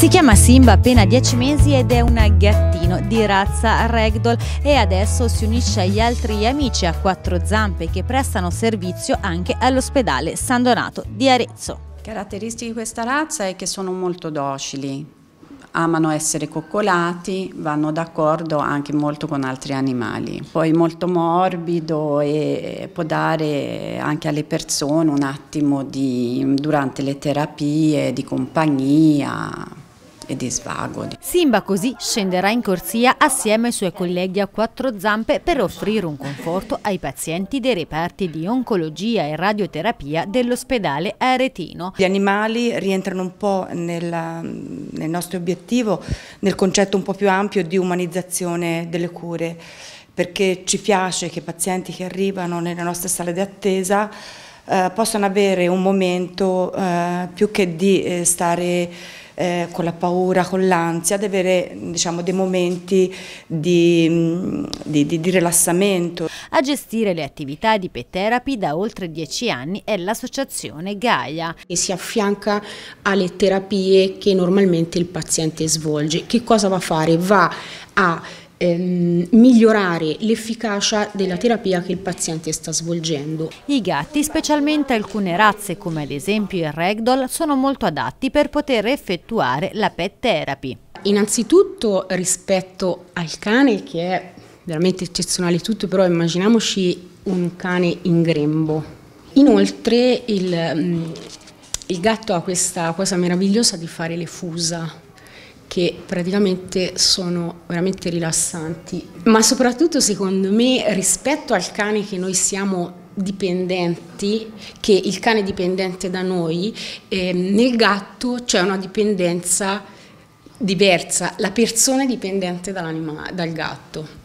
Si chiama Simba, appena 10 mesi ed è un gattino di razza ragdoll e adesso si unisce agli altri amici a quattro zampe che prestano servizio anche all'ospedale San Donato di Arezzo. Caratteristiche di questa razza è che sono molto docili, amano essere coccolati, vanno d'accordo anche molto con altri animali. Poi molto morbido e può dare anche alle persone un attimo di, durante le terapie di compagnia, e di svago. Simba così scenderà in corsia assieme ai suoi colleghi a quattro zampe per offrire un conforto ai pazienti dei reparti di oncologia e radioterapia dell'ospedale Aretino. Gli animali rientrano un po' nella, nel nostro obiettivo, nel concetto un po' più ampio di umanizzazione delle cure, perché ci piace che i pazienti che arrivano nelle nostre sale di attesa eh, possano avere un momento eh, più che di eh, stare eh, con la paura, con l'ansia, ad avere diciamo, dei momenti di, mm, di, di, di rilassamento. A gestire le attività di pet therapy da oltre dieci anni è l'associazione Gaia. Che si affianca alle terapie che normalmente il paziente svolge. Che cosa va a fare? Va a Ehm, migliorare l'efficacia della terapia che il paziente sta svolgendo. I gatti, specialmente alcune razze come ad esempio il ragdoll, sono molto adatti per poter effettuare la pet therapy. Innanzitutto rispetto al cane che è veramente eccezionale tutto, però immaginiamoci un cane in grembo. Inoltre il, mm, il gatto ha questa cosa meravigliosa di fare le fusa, che praticamente sono veramente rilassanti, ma soprattutto secondo me rispetto al cane che noi siamo dipendenti, che il cane è dipendente da noi, eh, nel gatto c'è una dipendenza diversa, la persona è dipendente dal gatto.